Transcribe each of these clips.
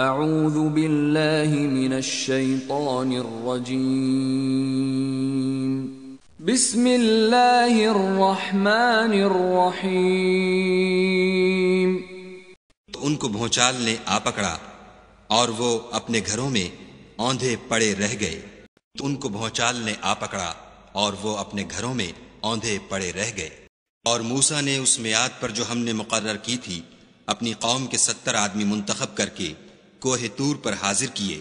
اعوذ باللہ من الشیطان الرجیم بسم اللہ الرحمن الرحیم تو ان کو بھونچال نے آ پکڑا اور وہ اپنے گھروں میں آندھے پڑے رہ گئے تو ان کو بھونچال نے آ پکڑا اور وہ اپنے گھروں میں آندھے پڑے رہ گئے اور موسا نے اس میعاد پر جو ہم نے مقرر کی تھی اپنی قوم کے ستر آدمی منتخب کر کے کوہ تور پر حاضر کیے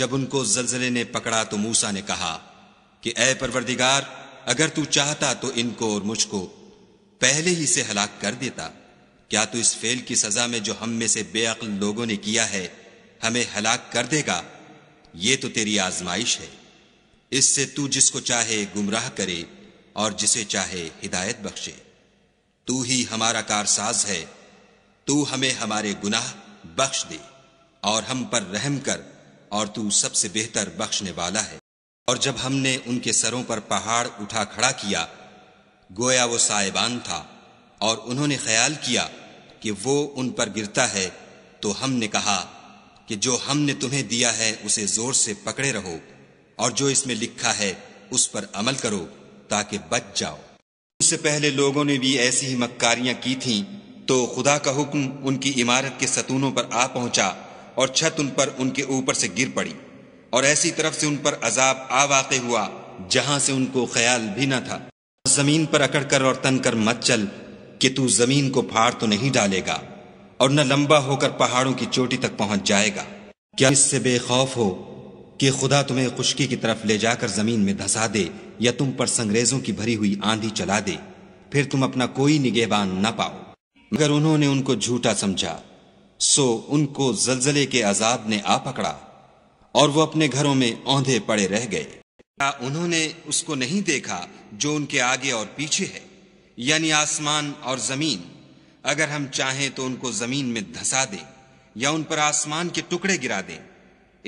جب ان کو زلزلے نے پکڑا تو موسا نے کہا کہ اے پروردگار اگر تو چاہتا تو ان کو اور مجھ کو پہلے ہی سے ہلاک کر دیتا کیا تو اس فیل کی سزا میں جو ہم میں سے بے عقل لوگوں نے کیا ہے ہمیں ہلاک کر دے گا یہ تو تیری آزمائش ہے اس سے تو جس کو چاہے گمراہ کرے اور جسے چاہے ہدایت بخشے تو ہی ہمارا کارساز ہے تو ہمیں ہمارے گناہ بخش دے اور ہم پر رحم کر اور تو سب سے بہتر بخشنے والا ہے اور جب ہم نے ان کے سروں پر پہاڑ اٹھا کھڑا کیا گویا وہ سائبان تھا اور انہوں نے خیال کیا کہ وہ ان پر گرتا ہے تو ہم نے کہا کہ جو ہم نے تمہیں دیا ہے اسے زور سے پکڑے رہو اور جو اس میں لکھا ہے اس پر عمل کرو تاکہ بچ جاؤ اس سے پہلے لوگوں نے بھی ایسی ہی مکاریاں کی تھیں تو خدا کا حکم ان کی عمارت کے ستونوں پر آ پہنچا اور چھت ان پر ان کے اوپر سے گر پڑی اور ایسی طرف سے ان پر عذاب آ واقع ہوا جہاں سے ان کو خیال بھی نہ تھا زمین پر اکڑ کر کر اور تن مت چل کہ تو تو زمین کو پھاڑ نہیں ڈالے گا اور نہ لمبا ہو کر پہاڑوں کی چوٹی تک پہنچ جائے گا کیا اس سے بے خوف ہو کہ خدا تمہیں خشکی کی طرف لے جا کر زمین میں دھسا دے یا تم پر سنگریزوں کی بھری ہوئی آندھی چلا دے پھر تم اپنا کوئی نگہبان نہ پاؤ مگر انہوں نے ان کو جھوٹا سمجھا سو ان کو زلزلے کے عذاب نے آ پکڑا اور وہ اپنے گھروں میں اوندے پڑے رہ گئے کیا انہوں نے اس کو نہیں دیکھا جو ان کے آگے اور پیچھے ہے یعنی آسمان اور زمین اگر ہم چاہیں تو ان کو زمین میں دھسا دیں یا ان پر آسمان کے ٹکڑے گرا دیں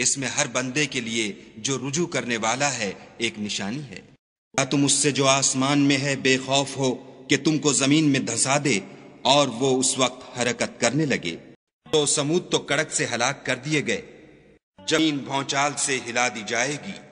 اس میں ہر بندے کے لیے جو رجوع کرنے والا ہے ایک نشانی ہے کیا تم اس سے جو آسمان میں ہے بے خوف ہو کہ تم کو زمین میں دھسا دے اور وہ اس وقت حرکت کرنے لگے تو سمود تو کڑک سے ہلاک کر دیے گئے جمین بھونچال سے ہلا دی جائے گی